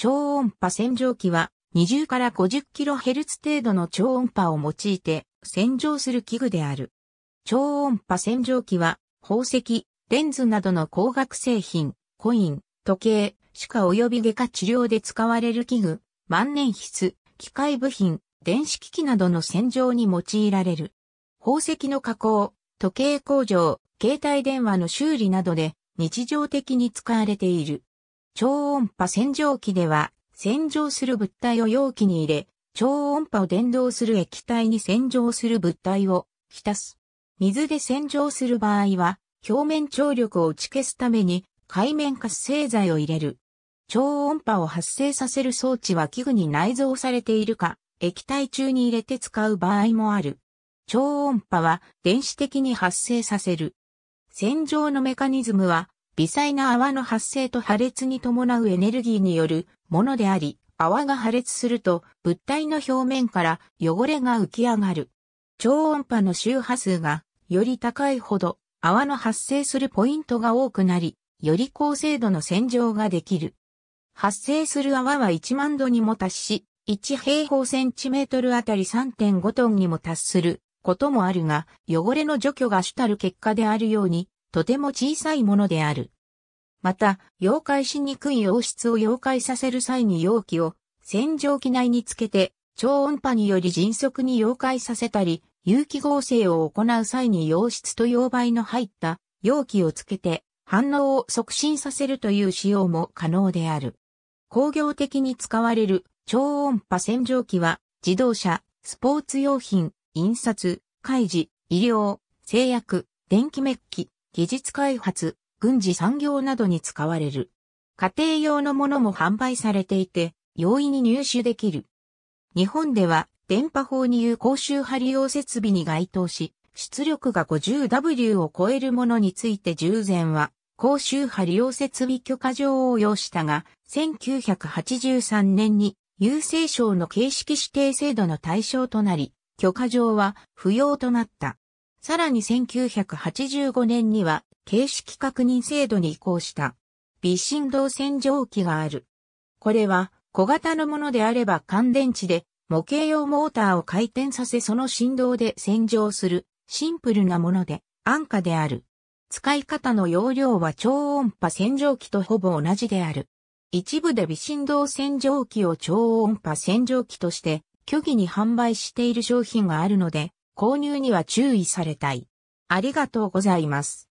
超音波洗浄機は20から 50kHz 程度の超音波を用いて洗浄する器具である。超音波洗浄機は宝石、レンズなどの光学製品、コイン、時計、歯科及び外科治療で使われる器具、万年筆、機械部品、電子機器などの洗浄に用いられる。宝石の加工、時計工場、携帯電話の修理などで日常的に使われている。超音波洗浄機では、洗浄する物体を容器に入れ、超音波を伝導する液体に洗浄する物体を浸す。水で洗浄する場合は、表面張力を打ち消すために、海面活性剤を入れる。超音波を発生させる装置は器具に内蔵されているか、液体中に入れて使う場合もある。超音波は電子的に発生させる。洗浄のメカニズムは微細な泡の発生と破裂に伴うエネルギーによるものであり、泡が破裂すると物体の表面から汚れが浮き上がる。超音波の周波数がより高いほど泡の発生するポイントが多くなり、より高精度の洗浄ができる。発生する泡は1万度にも達し、1平方センチメートルあたり3.5トンにも達することもあるが、汚れの除去が主たる結果であるようにとても小さいものである。また、溶解しにくい溶質を溶解させる際に容器を洗浄機内につけて超音波により迅速に溶解させたり、有機合成を行う際に溶質と溶媒の入った容器をつけて反応を促進させるという使用も可能である。工業的に使われる超音波洗浄機は自動車、スポーツ用品、印刷、開示、医療、製薬、電気メッキ、技術開発、軍事産業などに使われる。家庭用のものも販売されていて、容易に入手できる。日本では、電波法に有効周波利用設備に該当し、出力が 50W を超えるものについて従前は、高周波利用設備許可状を要したが、1983年に郵政省の形式指定制度の対象となり、許可状は不要となった。さらに1985年には、形式確認制度に移行した、微振動洗浄機がある。これは、小型のものであれば乾電池で、模型用モーターを回転させその振動で洗浄する、シンプルなもので、安価である。使い方の容量は超音波洗浄機とほぼ同じである。一部で微振動洗浄機を超音波洗浄機として、虚偽に販売している商品があるので、購入には注意されたい。ありがとうございます。